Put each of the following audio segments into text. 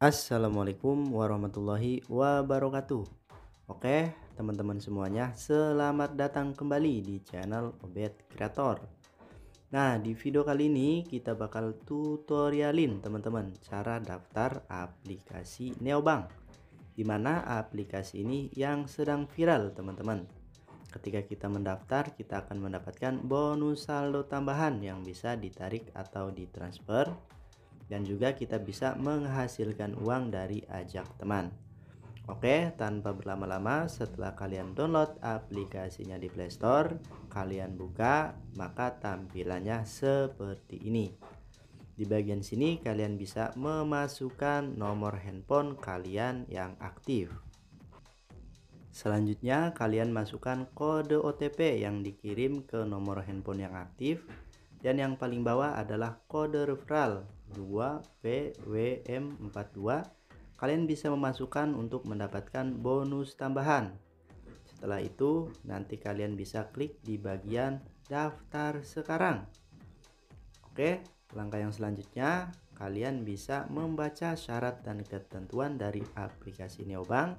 Assalamualaikum warahmatullahi wabarakatuh Oke teman-teman semuanya selamat datang kembali di channel Obed Creator Nah di video kali ini kita bakal tutorialin teman-teman cara daftar aplikasi Neobank Dimana aplikasi ini yang sedang viral teman-teman Ketika kita mendaftar kita akan mendapatkan bonus saldo tambahan yang bisa ditarik atau ditransfer dan juga kita bisa menghasilkan uang dari ajak teman. Oke, tanpa berlama-lama setelah kalian download aplikasinya di playstore kalian buka, maka tampilannya seperti ini. Di bagian sini kalian bisa memasukkan nomor handphone kalian yang aktif. Selanjutnya kalian masukkan kode OTP yang dikirim ke nomor handphone yang aktif dan yang paling bawah adalah kode referral 2PWM42 kalian bisa memasukkan untuk mendapatkan bonus tambahan setelah itu nanti kalian bisa klik di bagian daftar sekarang oke langkah yang selanjutnya kalian bisa membaca syarat dan ketentuan dari aplikasi neobank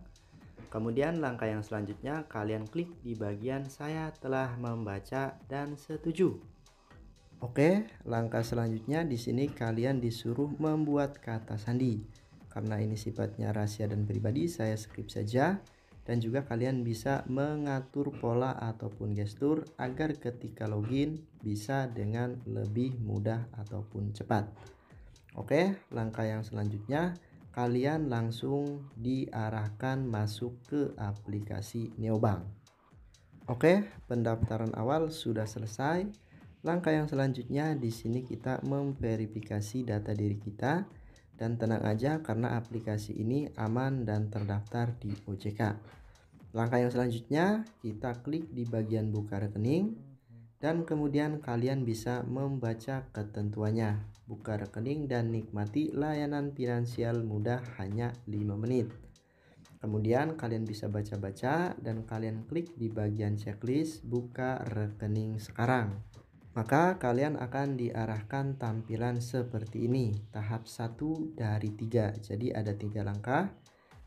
Kemudian langkah yang selanjutnya kalian klik di bagian saya telah membaca dan setuju. Oke, langkah selanjutnya di sini kalian disuruh membuat kata sandi. Karena ini sifatnya rahasia dan pribadi, saya skip saja. Dan juga kalian bisa mengatur pola ataupun gestur agar ketika login bisa dengan lebih mudah ataupun cepat. Oke, langkah yang selanjutnya kalian langsung diarahkan masuk ke aplikasi Neobank. Oke, pendaftaran awal sudah selesai Langkah yang selanjutnya di sini kita memverifikasi data diri kita dan tenang aja karena aplikasi ini aman dan terdaftar di OJK. Langkah yang selanjutnya kita klik di bagian buka rekening dan kemudian kalian bisa membaca ketentuannya. Buka rekening dan nikmati layanan finansial mudah hanya 5 menit. Kemudian kalian bisa baca-baca dan kalian klik di bagian checklist buka rekening sekarang maka kalian akan diarahkan tampilan seperti ini tahap 1 dari 3 jadi ada tiga langkah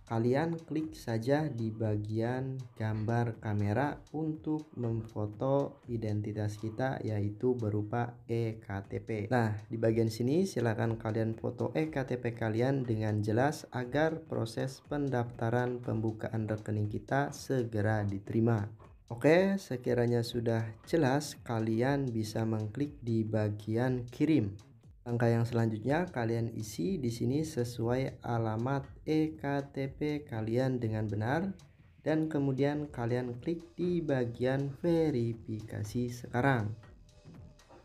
kalian klik saja di bagian gambar kamera untuk memfoto identitas kita yaitu berupa ektp nah di bagian sini silakan kalian foto ektp kalian dengan jelas agar proses pendaftaran pembukaan rekening kita segera diterima Oke, sekiranya sudah jelas, kalian bisa mengklik di bagian kirim. Langkah yang selanjutnya kalian isi di sini sesuai alamat ektp kalian dengan benar dan kemudian kalian klik di bagian verifikasi sekarang.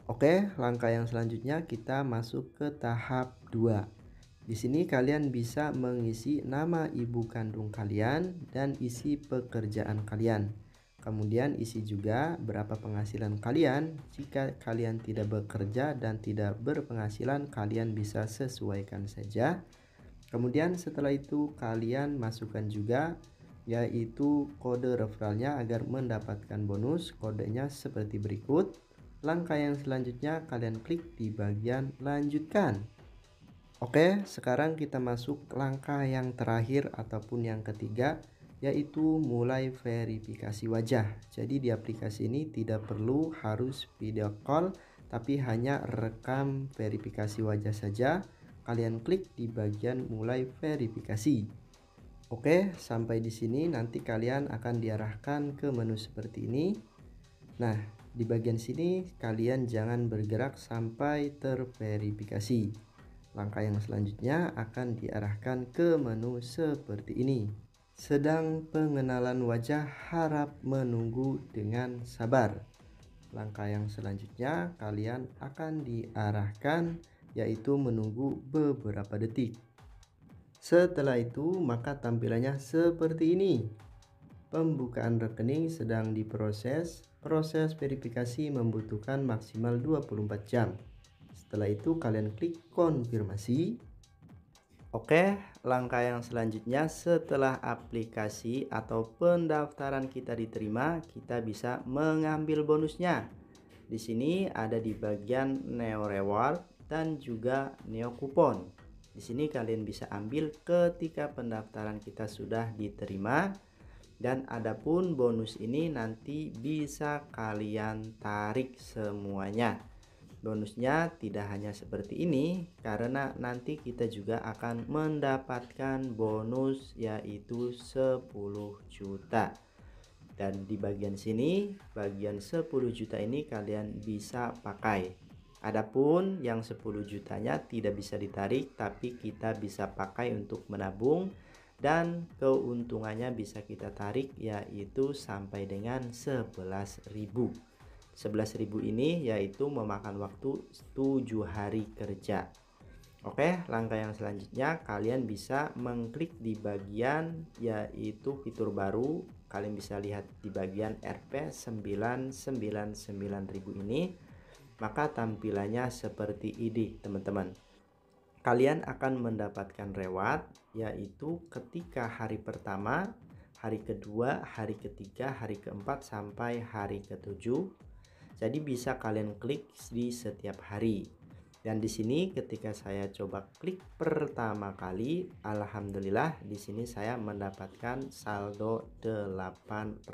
Oke, langkah yang selanjutnya kita masuk ke tahap 2. Di sini kalian bisa mengisi nama ibu kandung kalian dan isi pekerjaan kalian. Kemudian isi juga berapa penghasilan kalian. Jika kalian tidak bekerja dan tidak berpenghasilan, kalian bisa sesuaikan saja. Kemudian setelah itu kalian masukkan juga yaitu kode referralnya agar mendapatkan bonus. Kodenya seperti berikut. Langkah yang selanjutnya kalian klik di bagian lanjutkan. Oke, sekarang kita masuk langkah yang terakhir ataupun yang ketiga yaitu mulai verifikasi wajah. Jadi di aplikasi ini tidak perlu harus video call tapi hanya rekam verifikasi wajah saja. Kalian klik di bagian mulai verifikasi. Oke, sampai di sini nanti kalian akan diarahkan ke menu seperti ini. Nah, di bagian sini kalian jangan bergerak sampai terverifikasi. Langkah yang selanjutnya akan diarahkan ke menu seperti ini sedang pengenalan wajah harap menunggu dengan sabar. Langkah yang selanjutnya kalian akan diarahkan yaitu menunggu beberapa detik. Setelah itu maka tampilannya seperti ini. Pembukaan rekening sedang diproses. Proses verifikasi membutuhkan maksimal 24 jam. Setelah itu kalian klik konfirmasi Oke, langkah yang selanjutnya setelah aplikasi atau pendaftaran kita diterima, kita bisa mengambil bonusnya. Di sini ada di bagian Neo Reward dan juga Neo Coupon. Di sini kalian bisa ambil ketika pendaftaran kita sudah diterima dan adapun bonus ini nanti bisa kalian tarik semuanya. Bonusnya tidak hanya seperti ini karena nanti kita juga akan mendapatkan bonus yaitu 10 juta. Dan di bagian sini, bagian 10 juta ini kalian bisa pakai. Adapun yang 10 jutanya tidak bisa ditarik tapi kita bisa pakai untuk menabung dan keuntungannya bisa kita tarik yaitu sampai dengan 11.000. 11.000 ini yaitu memakan waktu 7 hari kerja. Oke, langkah yang selanjutnya kalian bisa mengklik di bagian yaitu fitur baru. Kalian bisa lihat di bagian RP 999000 ini. Maka tampilannya seperti ini, teman-teman. Kalian akan mendapatkan reward yaitu ketika hari pertama, hari kedua, hari ketiga, hari keempat sampai hari ketujuh jadi bisa kalian klik di setiap hari. Dan di sini ketika saya coba klik pertama kali, alhamdulillah di sini saya mendapatkan saldo 800.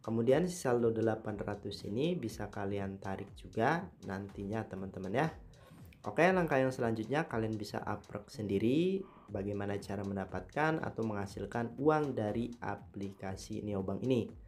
Kemudian saldo 800 ini bisa kalian tarik juga nantinya teman-teman ya. Oke langkah yang selanjutnya kalian bisa upwork sendiri bagaimana cara mendapatkan atau menghasilkan uang dari aplikasi neobank ini.